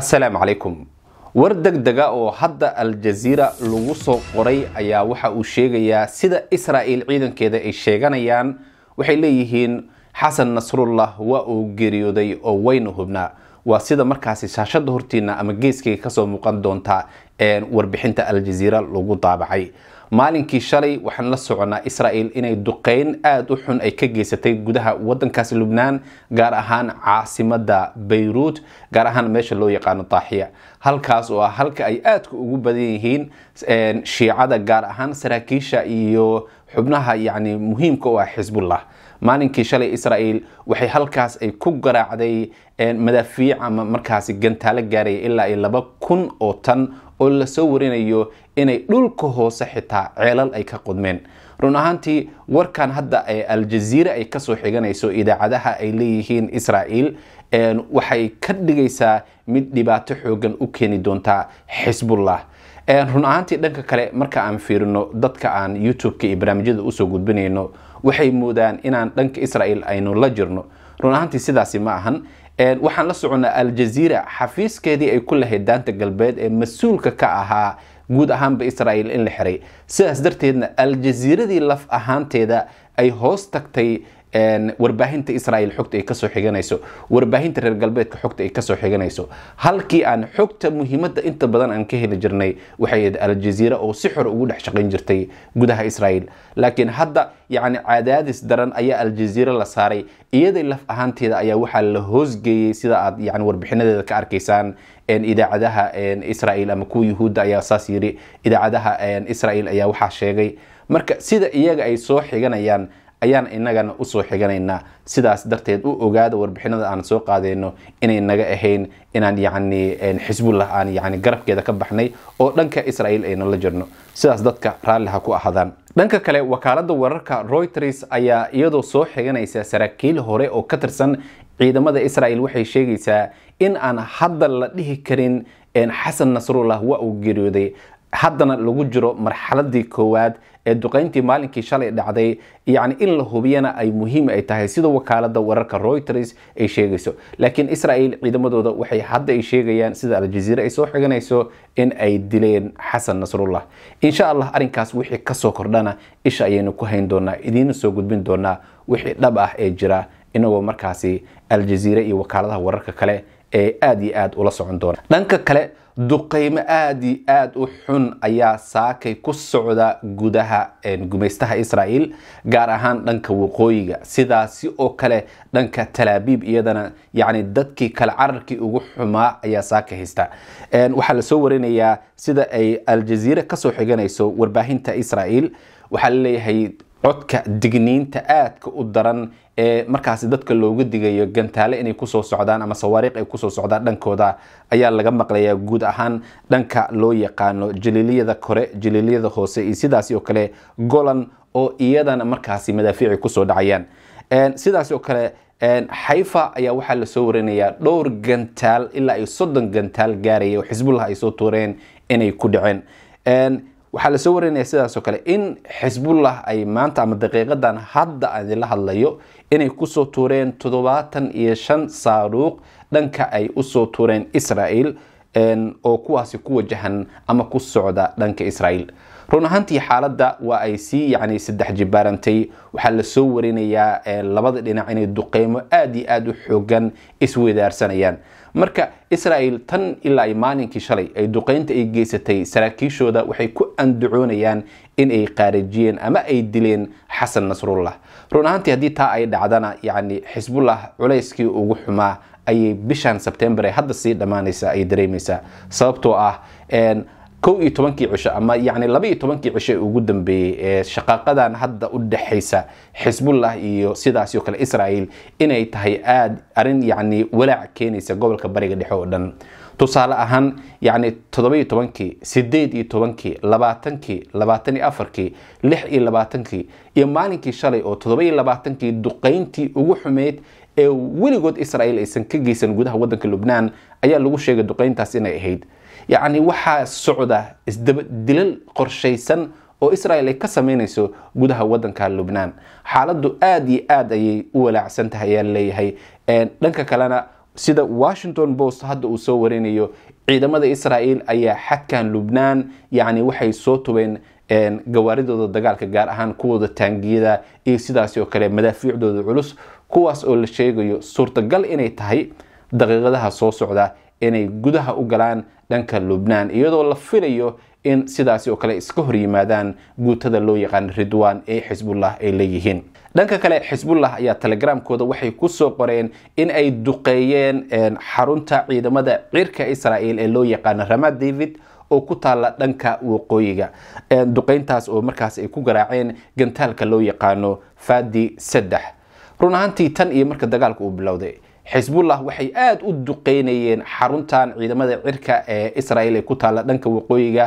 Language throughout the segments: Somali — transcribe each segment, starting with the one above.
asalaamu calaykum war deg dega oo hadda al-jaziira lagu soo qoray ayaa waxa uu sheegayaa sida israa'il ciidankeeda ay sheeganayaan waxay leeyihiin xasan nasrullah waa uu geeriyooday oo wayna hubnaa waa sida markaasi shaashadda hortiina ama geeskayga kasoo muuqan doonta ee warbixinta al lagu daabacay maalinkii shalay waxaan la soconaa israa'el inay duqeyn aada u xun ay ka geysatay gudaha waddankaas lubnaan gaar ahaan caasimada bayruut gaar ahaan meesha loo yaqaano daaxiya halkaas oo ah halka ay aadka ugu badan yihiin shiicada gaar ahaan saraakiisha iyo xubnaha yacni muhiimka oo ah xisbullah maalinkii shalay israael waxay halkaas ay ku garaacday madaafiic ama markaasi gantaalo gaaray ilaa iyo laba kun oo tan oo lasoo warinayo inay dhulka hoose xitaa ceelal ay ka qudmeen run ahaantii warkan hadda ee aljaziira ay kasoo xiganayso idaacadaha ay leeyihiin israael waxay ka dhigaysaa mid dhibaato xoogan u keeni doontaa xisbullah run ahaantii dhanka kale marka aan fiirino dadka aan youtube-ka iyo barnaamijyada usoo gudbinayno waxay moodaan inaan dhanka israel aynu la jirno run ahaantii sidaasi ma ahan waxaan la soconnaa aljaziira xafiiskeedii ay ku lahayd daanta galbeed ee mas-uulka ka ahaa guud ahaanba israel in la xiray sidaas darteedna aljaziiradii laf ahaanteeda ay hoos tagtay warbaahinta israel xogta ay kasoo xiganayso warbaahinta reer galbeedka xogta ay kasoo xiganayso halkii aan xogta muhiimada inta badan aan ka heli jirnay waxay aljaziira oo si xor ugu dhex shaqayn jirtay gudaha israel laakiin hadda yani cadaadis daran ayaa aljaziira la saaray iyaday laf ahaanteeda ayaa waxaa la hoosgeeyey sida aad yani warbixinadeeda ka arkaysaan idaacadaha israel ama kuwa yuhuudda ayaa saas yiri idaacadaha israel ayaa waxaa sheegay marka sida iyaga ay soo xiganayaan ayaan inagana usoo xiganaynaa sidaas darteed u ogaada warbixinada aan soo qaadeyno inay naga ahayn inaan yacni xisbullah aan yacni garabkeeda ka baxnay oo dhanka israa'iil aynu la jirno sidaas dadka raalli ha ku ahaadaan dhanka kale wakaaladda wararka reuters ayaa iyadoo soo xiganaysa saraakiil hore oo ka tirsan ciidamada israa'iil waxay sheegaysaa in aan hadda la dhihi karin xasan nasrullah waa uu geeriyooday haddana lagu jiro marxaladii koowaad ee duqayntii maalinkii shalay dhacday yacni in la hubiyana ay muhiim ay tahay sida wakaalada wararka reuters ay sheegayso laakiin israel ciidamadooda waxay hadda ay sheegayaan sida aljaziire ay soo xiganayso in ay dileen xasan nasrullah insha allah arrinkaas wixii kasoo kordhana isha ayaynu ku hayn doonaa idiina soo gudbin doonaa wixii dhab ah ee jira inagoo markaasi aljaziire iyo wakaaladaha wararka kale ee aada iyo aada ula socon doona dhanka kale duqeymo aada i aada u xun ayaa saakay ku socda gudaha gumaystaha israa'iil gaar ahaan dhanka waqooyiga sidaasi oo kale dhanka talaabiib iyadana yacni dadkii kale cararkii ugu xumaa ayaa saaka haysta waxaa lasoo warinayaa sida ay aljaziira kasoo xiganayso warbaahinta israa'iil waxaa laleeyahay codka digniinta aadka u daran ee markaasi dadka looga digayo gantaale inay kusoo socdaan ama sawaariikh ay kusoo socdaan dhankooda ayaa laga maqlayaa guud ahaan dhanka loo yaqaano jaliiliyada kore jaliiliyada hoose iyo sidaasi oo kale golan oo iyadana markaasi madaafiici kusoo dhacayaan sidaasi oo kale xayfa ayaa waxaa lasoo warinayaa dhowr gantaal ilaa ay soddon gantaal gaaraya oo xisbullah ay soo tuureen inay ku dhaceen waxaa lasoo warinaya sidaasoo kale in xisbullah ay maanta ama daqiiqadan hadda aan idinla hadlayo inay kusoo tuureen toddobaatan iyo shan saaruuq dhanka ay usoo tuureen israel oo kuwaasi ku wajahan ama ku socda dhanka israel run ahaantii xaaladda waa ay sii yacni saddex jibaarantay waxaa lasoo warinayaa eh, labada dhinac inay duqeymo aad iyo aada u xoogan isweydaarsanayaan marka israa'il tan ilaa ay maalinkii shalay ay duqeynta ay geysatay saraakiishooda waxay ku andacoonayaan in ay qaarijiyeen ama ay dileen xasan nasrullah run ahaantii haddii taa ay dhacdana yacni xisbullah culayskii ugu xumaa ayay bishan sebtembar ee hadda sii dhammaanaysa ay dareemaysaa sababtoo ah eh, kow iyo tobankii cisho ama yani labaiyo tobankii cisho ee ugu dambeeyey ee shaqaaqadan hadda u dhexaysa xisbullah iyo sidaasi oo kale israael inay tahay aada arin yacni walaac keenaysa gobolka bariga dhexe oo dhan tusaale ahaan yani toddobiyo tobankii sideed iyo tobankii labaatankii labaatan iyo afarkii lix iyo labaatankii iyo maalinkii shalay oo toddobiyo labaatankii duqayntii ugu xumeyd ee weligood israel aysan ka geysan gudaha wadanka lubnaan ayaa lagu sheegay duqayntaas inay ahayd yacni waxaa socda isdabadilal qorshaysan oo israel ay ka sameynayso gudaha wadanka lubnaan xaaladdu aada iyo aada ayay u walaacsan tahay ayaa leeyahay dhanka kalena sida washington post hadda uu soo warinayo ciidamada israel ayaa xadkan lubnaan yacni waxay soo tubeen gawaaridooda dagaalka gaar ahaan kuwooda taangiyada iyo sidaas oo kale madaafiicdooda culus kuwaas oo la sheegayo suurtagal inay tahay daqiiqadaha soo socda inay gudaha u galaan dhanka lubnaan iyadoo la filayo in sidaasi oo kale iska hor yimaadaan guutada loo yaqaan ridwaan ee xisbullah ay leeyihiin dhanka kale xisbullah ayaa telegramkooda waxay kusoo qoreen in ay duqeeyeen xarunta ciidamada cirka israel ee loo yaqaano ramad david oo ku taala dhanka waqooyiga duqeyntaas oo markaas ay ku garaaceen gantaalka loo yaqaano fadi saddex run ahaantii tan iyo marka dagaalka uu bilowday xisbullah waxay aada u duqeynayeen xaruntan ciidamada cirka ee israel ee ku taalla dhanka waqooyiga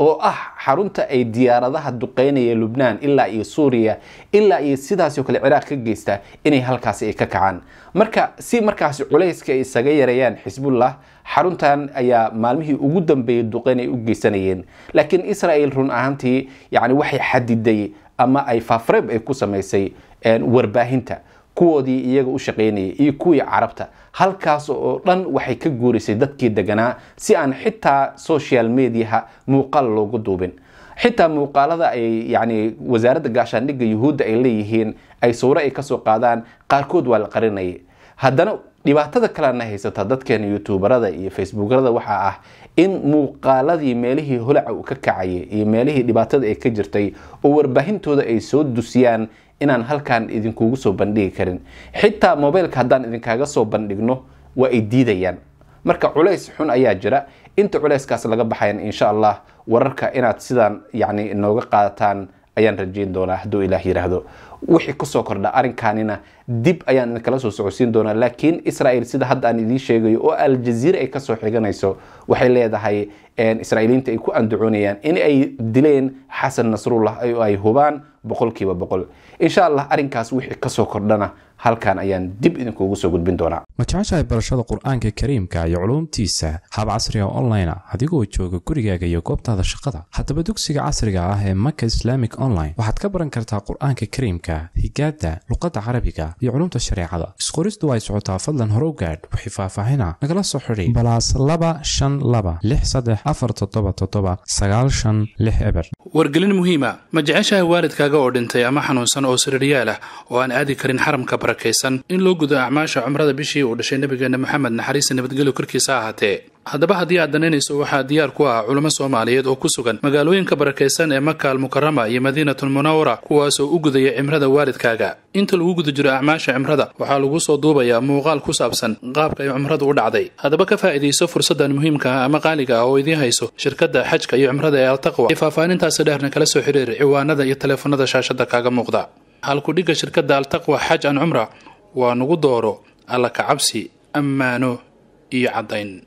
oo ah xarunta ay diyaaradaha duqeynayeen lubnaan ilaa iyo suuriya ilaa iyo sidaasoo kale ciraaq ka geysta inay halkaasi ay ka kacaan marka si markaasi culayska ay isaga yarayaan xisbullah xaruntan ayaa maalmihii ugu dambeeyay duqeyn u geysanayeen laakiin israel run ahaantii yacni waxay xadiday ama ay faafreeb ay ku samaysay warbaahinta kuwoodii iyaga u shaqaynayay iyo kuwii carabta halkaas oo dhan waxay ka guurisay dadkii deganaa si aan xitaa social mediaha muuqaal loogu duubin xitaa muuqaalada ay yani wasaaradda gaashaandhigga yuhuudda ay leeyihiin ay sawro ay kasoo qaadaan qaarkood waa la qarinayay haddana dhibaatada kalena haysata dadkeena youtuubarada iyo facebookarada waxaa ah in muuqaaladii meelihii holaca uu ka kacayay iyo meelihii dhibaatada ay ka jirtay oo warbaahintooda ay soo dusiyaan inaan halkaan idinkugu soo bandhigi karin xitaa mobiilka haddaan idinkaaga soo bandhigno waa ay diidayaan marka culays xun ayaa jira inta culayskaas laga baxayan insha allah wararka inaad sidaan yani nooga qaataan ayaan rajayn doonaa hadduu ilaah yiraahdo wixii kusoo kordha arrinkaanina dib ayaan idinkala soo socodsiin doonaa laakiin israel sida hadda aan idiin sheegayo oo aljaziira ay kasoo xiganayso waxay leedahay israiiliinta ay ku andacoonayaan in ay dileen xasan nasrullah oo ay hubaan boqolkiiba boqol insha allah arrinkaas wixii kasoo kordhana halkan ayaan dib idinkuugu soo gudbin doonaa ma jeceshahay barashada qur-aanka kariimka iyo culuumtiisa hab casriga ah oo online ah adigoo jooga gurigaaga iyo goobtaada shaqada haddaba dugsiga casriga ah ee maka islamic online waxaad ka baran kartaa qur-aanka kariimka higaada luqadda carabiga iyo culumta shareecada isqoristu ay socotaa fadlan horow gaadh wixii faahfaahina nagala soo xidhi balaas laba shan laba lix saddex afar toddoba toddoba sagaal shan lix eber wargelin muhiima ma jeceshahay waalidkaaga oo dhintay ama xanuunsan oo sariiryaal ah oo aan aadi karin xaramka barakaysan in loo gudo acmaasha cumrada bishii uu dhashay nabigeena maxamed naxariisa nabadgelyo korkiisa ahaatee haddaba haddii aad danaynayso waxaa diyaar ku ah culamo soomaaliyeed oo ku sugan magaalooyinka barakaysan ee maka almukarama iyo madiinatu munawara kuwaasoo u gudaya cimrada waalidkaaga inta lagu guda jiro acmaasha cimrada waxaa lagu soo duubayaa muuqaal ku saabsan qaabka ay cumradu u dhacday haddaba ka faa'iidayso fursaddan muhiimka ah ama qaaliga ah oo idiin hayso shirkadda xajka iyo cumrada ee altaqwa ee faahfaanintaasi dheerna kala soo xiriir ciwaanada iyo taleefanada shaashadda kaaga muuqda halkudhigga shirkadda altaqwa xaj an cumra waa nagu dooro alla cabsi ammaano iyo caddayn